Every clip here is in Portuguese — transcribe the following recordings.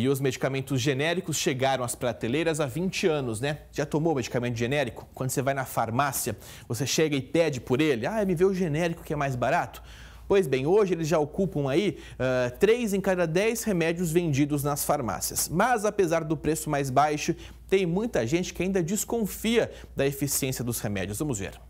E os medicamentos genéricos chegaram às prateleiras há 20 anos, né? Já tomou medicamento genérico? Quando você vai na farmácia, você chega e pede por ele. Ah, me vê o genérico que é mais barato. Pois bem, hoje eles já ocupam aí uh, 3 em cada 10 remédios vendidos nas farmácias. Mas apesar do preço mais baixo, tem muita gente que ainda desconfia da eficiência dos remédios. Vamos ver.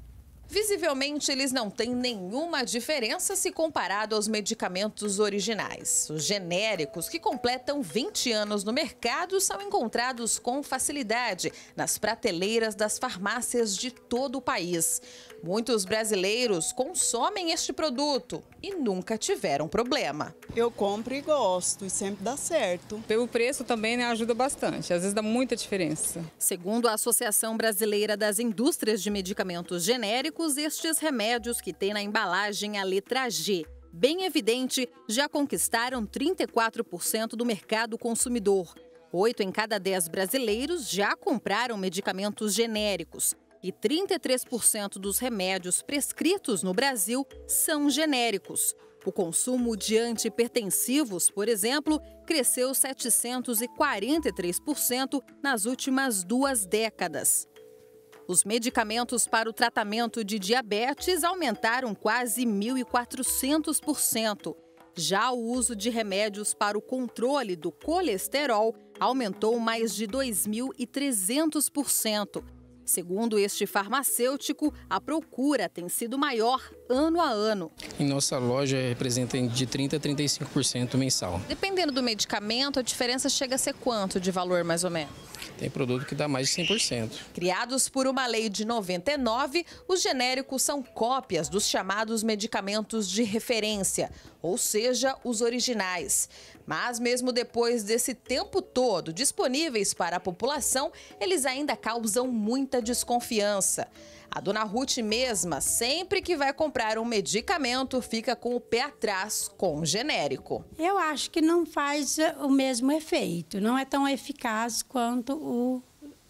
Visivelmente, eles não têm nenhuma diferença se comparado aos medicamentos originais. Os genéricos, que completam 20 anos no mercado, são encontrados com facilidade nas prateleiras das farmácias de todo o país. Muitos brasileiros consomem este produto e nunca tiveram problema. Eu compro e gosto, e sempre dá certo. Pelo preço também né, ajuda bastante, às vezes dá muita diferença. Segundo a Associação Brasileira das Indústrias de Medicamentos Genéricos, estes remédios que têm na embalagem a letra G. Bem evidente, já conquistaram 34% do mercado consumidor. Oito em cada dez brasileiros já compraram medicamentos genéricos e 33% dos remédios prescritos no Brasil são genéricos. O consumo de antipertensivos, por exemplo, cresceu 743% nas últimas duas décadas. Os medicamentos para o tratamento de diabetes aumentaram quase 1.400%. Já o uso de remédios para o controle do colesterol aumentou mais de 2.300%. Segundo este farmacêutico, a procura tem sido maior ano a ano. Em nossa loja representa de 30% a 35% mensal. Dependendo do medicamento, a diferença chega a ser quanto de valor mais ou menos? Tem produto que dá mais de 100%. Criados por uma lei de 99, os genéricos são cópias dos chamados medicamentos de referência, ou seja, os originais. Mas, mesmo depois desse tempo todo disponíveis para a população, eles ainda causam muita desconfiança. A dona Ruth mesma, sempre que vai comprar um medicamento, fica com o pé atrás com o genérico. Eu acho que não faz eh, o mesmo efeito, não é tão eficaz quanto o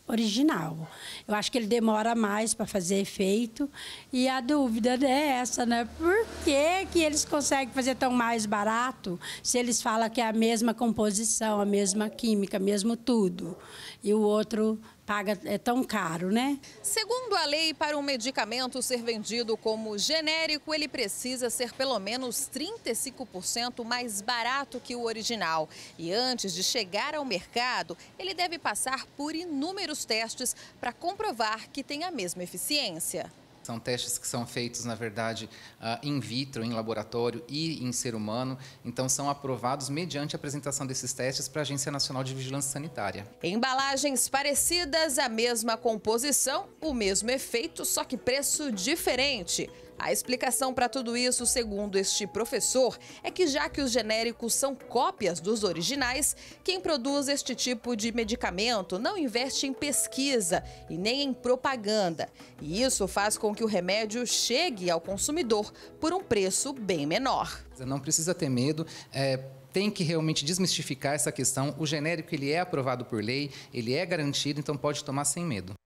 original. Eu acho que ele demora mais para fazer efeito. E a dúvida é essa, né? Por que, que eles conseguem fazer tão mais barato se eles falam que é a mesma composição, a mesma química, mesmo tudo? E o outro paga é tão caro, né? Segundo a lei, para um medicamento ser vendido como genérico, ele precisa ser pelo menos 35% mais barato que o original. E antes de chegar ao mercado, ele deve passar por inúmeros testes para comprovar que tem a mesma eficiência. São testes que são feitos, na verdade, ah, in vitro, em laboratório e em ser humano. Então, são aprovados mediante a apresentação desses testes para a Agência Nacional de Vigilância Sanitária. Embalagens parecidas, a mesma composição, o mesmo efeito, só que preço diferente. A explicação para tudo isso, segundo este professor, é que já que os genéricos são cópias dos originais, quem produz este tipo de medicamento não investe em pesquisa e nem em propaganda. E isso faz com que o remédio chegue ao consumidor por um preço bem menor. Não precisa ter medo. É tem que realmente desmistificar essa questão. O genérico ele é aprovado por lei, ele é garantido, então pode tomar sem medo.